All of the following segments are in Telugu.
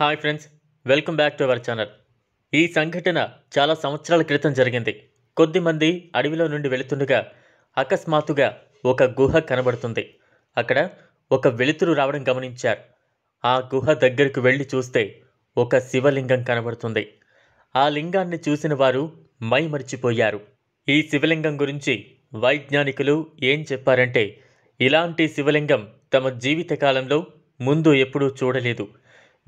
hi friends welcome back to our channel ఈ సంఘటన చాలా సంవత్సరాల క్రితం జరిగింది కొద్దిమంది అడవిలో నుండి వెళుతుండగా అకస్మాత్తుగా ఒక గుహ కనబడుతుంది అక్కడ ఒక వెలుతురు రావడం గమనించారు ఆ గుహ దగ్గరకు వెళ్ళి చూస్తే ఒక శివలింగం కనబడుతుంది ఆ లింగాన్ని చూసిన వారు మై మైమరిచిపోయారు ఈ శివలింగం గురించి వైజ్ఞానికులు ఏం చెప్పారంటే ఇలాంటి శివలింగం తమ జీవితకాలంలో ముందు ఎప్పుడూ చూడలేదు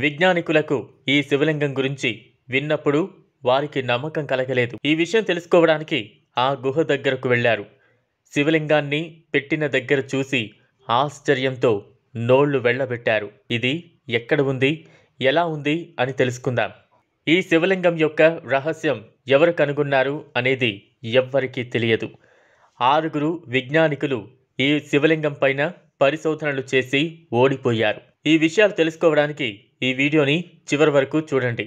విజ్ఞానికులకు ఈ శివలింగం గురించి విన్నప్పుడు వారికి నమ్మకం కలగలేదు ఈ విషయం తెలుసుకోవడానికి ఆ గుహ దగ్గరకు వెళ్లారు శివలింగాన్ని పెట్టిన దగ్గర చూసి ఆశ్చర్యంతో నోళ్లు వెళ్లబెట్టారు ఇది ఎక్కడ ఉంది ఎలా ఉంది అని తెలుసుకుందాం ఈ శివలింగం యొక్క రహస్యం ఎవరు కనుగొన్నారు అనేది ఎవ్వరికీ తెలియదు ఆరుగురు విజ్ఞానికులు ఈ శివలింగం పైన పరిశోధనలు చేసి ఓడిపోయారు ఈ విషయాలు తెలుసుకోవడానికి ఈ వీడియోని చివరి వరకు చూడండి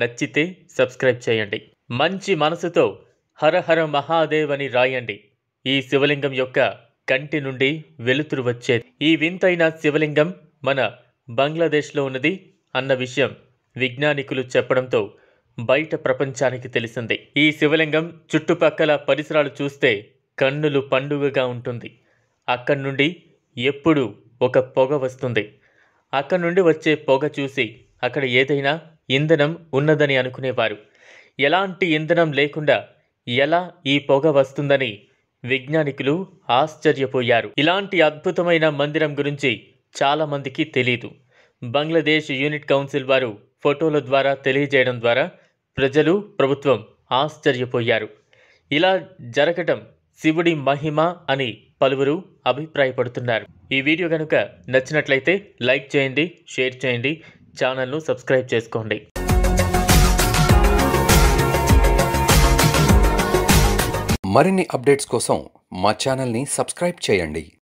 నచ్చితే సబ్స్క్రైబ్ చేయండి మంచి మనసుతో హరహర మహాదేవ్ అని రాయండి ఈ శివలింగం యొక్క కంటి నుండి వెలుతురు వచ్చేది ఈ వింతైన శివలింగం మన బంగ్లాదేశ్లో ఉన్నది అన్న విషయం విజ్ఞానికులు చెప్పడంతో బయట ప్రపంచానికి తెలిసింది ఈ శివలింగం చుట్టుపక్కల పరిసరాలు చూస్తే కన్నులు పండుగగా ఉంటుంది అక్కడి నుండి ఎప్పుడు ఒక పొగ వస్తుంది అక్కడి నుండి వచ్చే పొగ చూసి అక్కడ ఏదైనా ఇంధనం ఉన్నదని అనుకునేవారు ఎలాంటి ఇంధనం లేకుండా ఎలా ఈ పొగ వస్తుందని విజ్ఞానికులు ఆశ్చర్యపోయారు ఇలాంటి అద్భుతమైన మందిరం గురించి చాలామందికి తెలీదు బంగ్లాదేశ్ యూనిట్ కౌన్సిల్ వారు ఫోటోల ద్వారా తెలియజేయడం ద్వారా ప్రజలు ప్రభుత్వం ఆశ్చర్యపోయారు ఇలా జరగటం శివుడి మహిమ అని పలువురు అభిప్రాయపడుతున్నారు ఈ వీడియో కనుక నచ్చినట్లయితే లైక్ చేయండి షేర్ చేయండి ఛానల్ను సబ్స్క్రైబ్ చేసుకోండి మరిన్ని అప్డేట్స్ కోసం మా ఛానల్ని సబ్స్క్రైబ్ చేయండి